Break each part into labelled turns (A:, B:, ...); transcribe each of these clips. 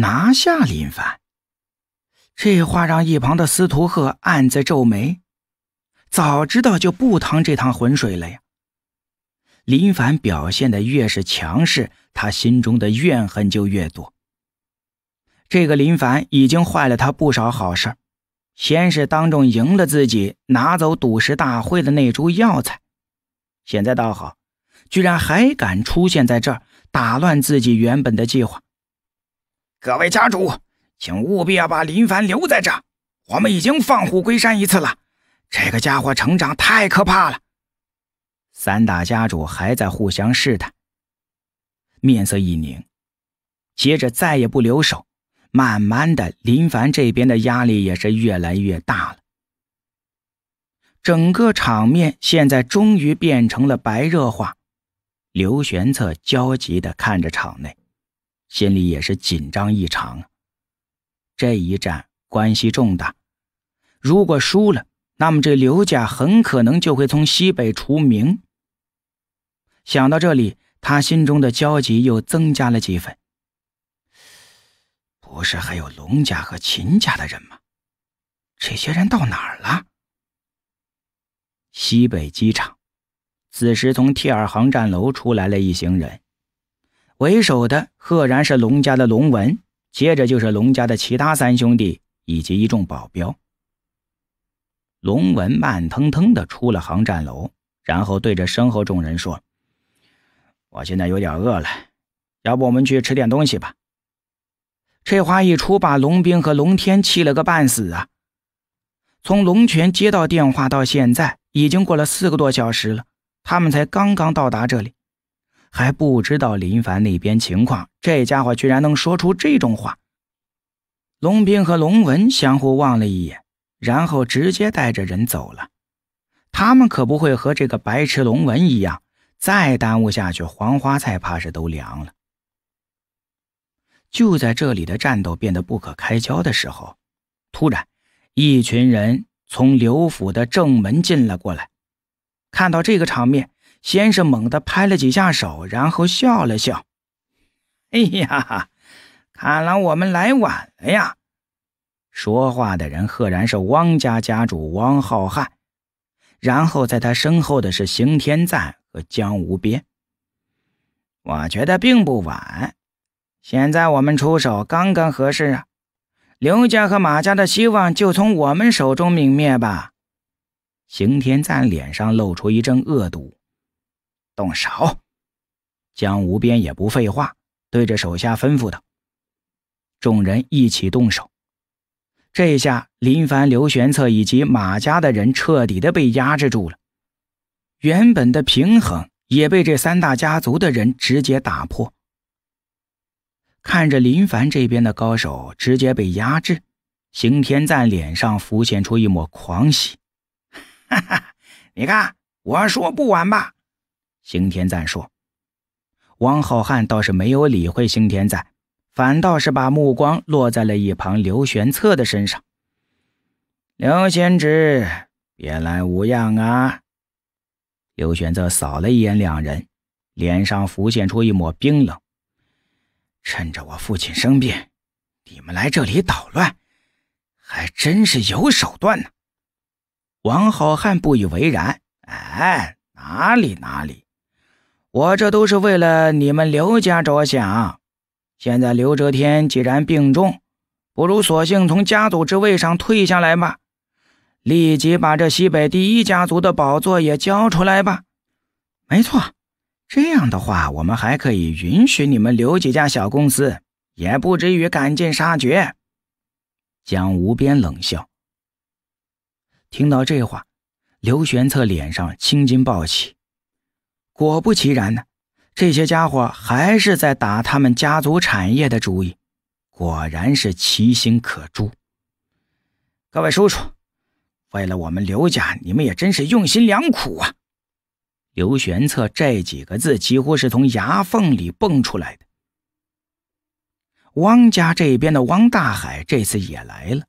A: 拿下林凡，这话让一旁的司徒贺暗自皱眉。早知道就不趟这趟浑水了呀。林凡表现的越是强势，他心中的怨恨就越多。这个林凡已经坏了他不少好事，先是当众赢了自己，拿走赌石大会的那株药材，现在倒好，居然还敢出现在这儿，打乱自己原本的计划。各位家主，请务必要把林凡留在这。我们已经放虎归山一次了，这个家伙成长太可怕了。三大家主还在互相试探，面色一凝，接着再也不留手。慢慢的，林凡这边的压力也是越来越大了。整个场面现在终于变成了白热化。刘玄策焦急的看着场内。心里也是紧张异常，这一战关系重大，如果输了，那么这刘家很可能就会从西北除名。想到这里，他心中的焦急又增加了几分。不是还有龙家和秦家的人吗？这些人到哪儿了？西北机场，此时从 T 二航站楼出来了一行人。为首的赫然是龙家的龙文，接着就是龙家的其他三兄弟以及一众保镖。龙文慢腾腾的出了航站楼，然后对着身后众人说：“我现在有点饿了，要不我们去吃点东西吧？”这话一出，把龙兵和龙天气了个半死啊！从龙泉接到电话到现在，已经过了四个多小时了，他们才刚刚到达这里。还不知道林凡那边情况，这家伙居然能说出这种话。龙斌和龙文相互望了一眼，然后直接带着人走了。他们可不会和这个白痴龙文一样，再耽误下去，黄花菜怕是都凉了。就在这里的战斗变得不可开交的时候，突然，一群人从刘府的正门进了过来，看到这个场面。先是猛地拍了几下手，然后笑了笑：“哎呀，看来我们来晚了呀。”说话的人赫然是汪家家主汪浩瀚，然后在他身后的是邢天赞和江无边。我觉得并不晚，现在我们出手刚刚合适啊！刘家和马家的希望就从我们手中泯灭吧！邢天赞脸上露出一阵恶毒。动手！江无边也不废话，对着手下吩咐道：“众人一起动手！”这下，林凡、刘玄策以及马家的人彻底的被压制住了，原本的平衡也被这三大家族的人直接打破。看着林凡这边的高手直接被压制，邢天赞脸上浮现出一抹狂喜：“ 哈哈，你看，我说不完吧！”星天赞说：“王好汉倒是没有理会星天赞，反倒是把目光落在了一旁刘玄策的身上。刘贤侄，别来无恙啊？”刘玄策扫了一眼两人，脸上浮现出一抹冰冷：“趁着我父亲生病，你们来这里捣乱，还真是有手段呢。”王好汉不以为然：“哎，哪里哪里。”我这都是为了你们刘家着想。现在刘哲天既然病重，不如索性从家族之位上退下来吧。立即把这西北第一家族的宝座也交出来吧。没错，这样的话，我们还可以允许你们留几家小公司，也不至于赶尽杀绝。江无边冷笑。听到这话，刘玄策脸上青筋暴起。果不其然呢，这些家伙还是在打他们家族产业的主意，果然是其心可诛。各位叔叔，为了我们刘家，你们也真是用心良苦啊！刘玄策这几个字几乎是从牙缝里蹦出来的。汪家这边的汪大海这次也来了，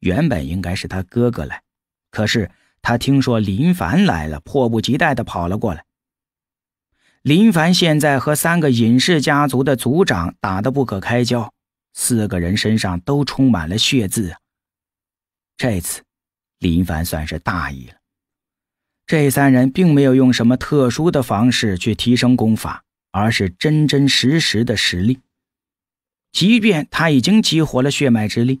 A: 原本应该是他哥哥来，可是他听说林凡来了，迫不及待的跑了过来。林凡现在和三个隐士家族的族长打得不可开交，四个人身上都充满了血渍啊！这次林凡算是大意了，这三人并没有用什么特殊的方式去提升功法，而是真真实实的实力。即便他已经激活了血脉之力，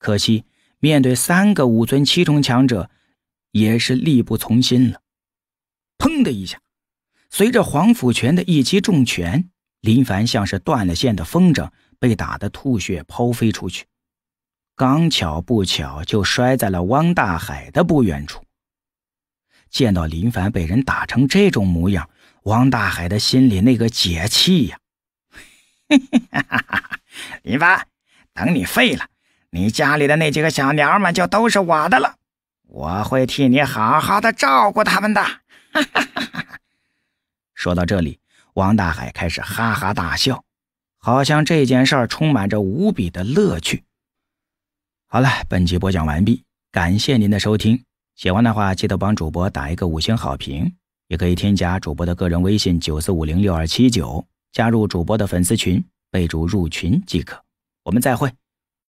A: 可惜面对三个武尊七重强者，也是力不从心了。砰的一下。随着黄甫全的一击重拳，林凡像是断了线的风筝，被打得吐血抛飞出去。刚巧不巧，就摔在了汪大海的不远处。见到林凡被人打成这种模样，汪大海的心里那个解气呀！林凡，等你废了，你家里的那几个小娘们就都是我的了。我会替你好好的照顾他们的。哈哈哈哈！说到这里，王大海开始哈哈大笑，好像这件事儿充满着无比的乐趣。好了，本集播讲完毕，感谢您的收听。喜欢的话，记得帮主播打一个五星好评，也可以添加主播的个人微信九四五零六二七九，加入主播的粉丝群，备注入群即可。我们再会。